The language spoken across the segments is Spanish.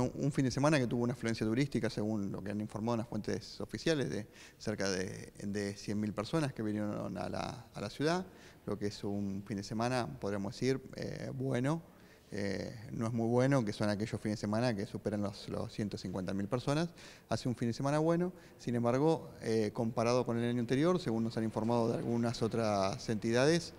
un fin de semana que tuvo una afluencia turística, según lo que han informado las fuentes oficiales, de cerca de, 100.000 personas que vinieron a la, ciudad, lo que es un fin de semana, podríamos decir, eh, bueno, eh, no es muy bueno, que son aquellos fines de semana que superan los, 150.000 personas, hace un fin de semana bueno, sin embargo, eh, comparado con el año anterior, según nos han informado de algunas otras entidades,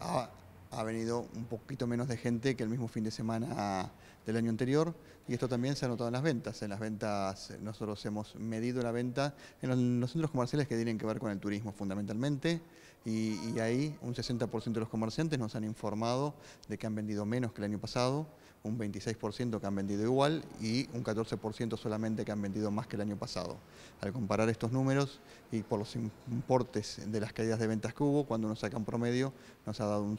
ha ha venido un poquito menos de gente que el mismo fin de semana del año anterior y esto también se ha notado en las ventas. En las ventas eh, nosotros hemos medido la venta en los centros comerciales que tienen que ver con el turismo fundamentalmente y, ahí un 60% de los comerciantes nos han informado de que han vendido menos que el año pasado, un 26% que han vendido igual y un 14% solamente que han vendido más que el año pasado. Al comparar estos números y por los importes de las caídas de ventas que hubo, cuando uno saca un promedio, nos ha dado un,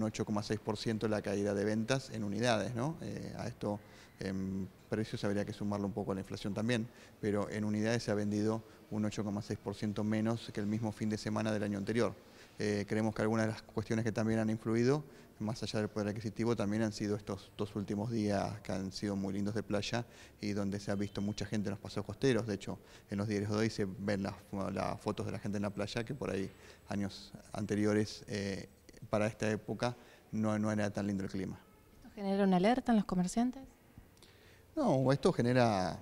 8,6% la caída de ventas en unidades. Eh, a esto en precios habría que sumarlo un poco a la inflación también, pero en unidades se ha vendido un 8,6% menos que el mismo fin de semana del año anterior. Eh, creemos que algunas de las cuestiones que también han influido, más allá del poder adquisitivo, también han sido estos dos últimos días que han sido muy lindos de playa y donde se ha visto mucha gente en los paseos costeros. De hecho, en los diarios de hoy se ven las, fotos de la gente en la playa que por ahí años anteriores, eh, para esta época, no, no era tan lindo el clima. ¿Esto genera una alerta en los comerciantes? No, esto genera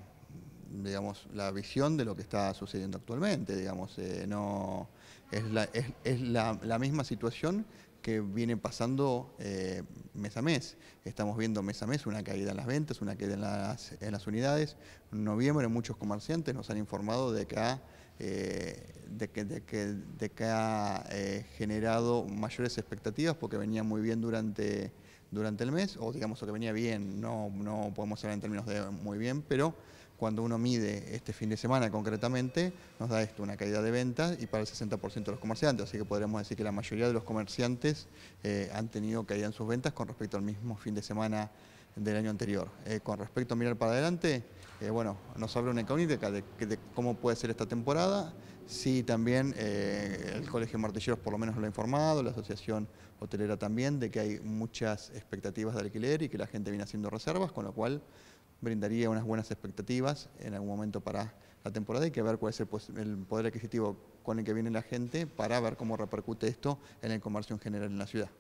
digamos, la visión de lo que está sucediendo actualmente, digamos, eh, no, es, la, misma situación que viene pasando eh, mes a mes. Estamos viendo mes a mes una caída en las ventas, una caída en las, unidades. En noviembre muchos comerciantes nos han informado de que ha, eh, de que, de que, ha generado mayores expectativas porque venía muy bien durante durante el mes, o digamos, que venía bien, no, no podemos hablar en términos de muy bien, pero cuando uno mide este fin de semana concretamente, nos da esto, una caída de ventas y para el 60% de los comerciantes. Así que podríamos decir que la mayoría de los comerciantes eh, han tenido caída en sus ventas con respecto al mismo fin de semana del año anterior. Eh, con respecto a mirar para adelante, eh, bueno, nos habla una incógnita de, de, cómo puede ser esta temporada, si sí, también eh, el Colegio Martilleros por lo menos lo ha informado, la Asociación Hotelera también, de que hay muchas expectativas de alquiler y que la gente viene haciendo reservas, con lo cual brindaría unas buenas expectativas en algún momento para la temporada y que ver cuál es el poder adquisitivo con el que viene la gente para ver cómo repercute esto en el comercio en general en la ciudad.